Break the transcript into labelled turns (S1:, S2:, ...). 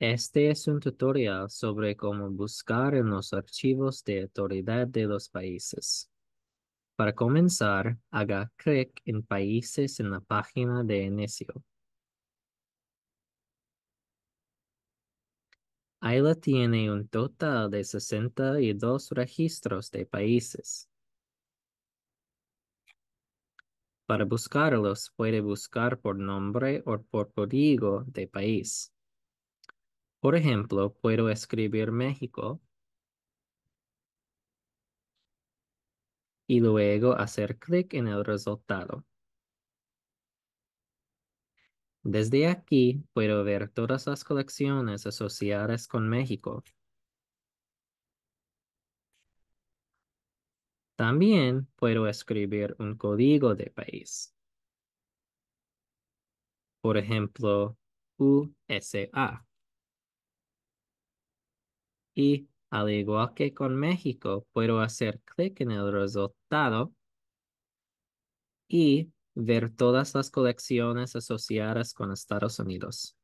S1: Este es un tutorial sobre cómo buscar en los archivos de autoridad de los países. Para comenzar, haga clic en Países en la página de inicio. AILA tiene un total de 62 registros de países. Para buscarlos, puede buscar por nombre o por código de país. Por ejemplo, puedo escribir México y luego hacer clic en el resultado. Desde aquí puedo ver todas las colecciones asociadas con México. También puedo escribir un código de país. Por ejemplo, USA. Y al igual que con México, puedo hacer clic en el resultado y ver todas las colecciones asociadas con Estados Unidos.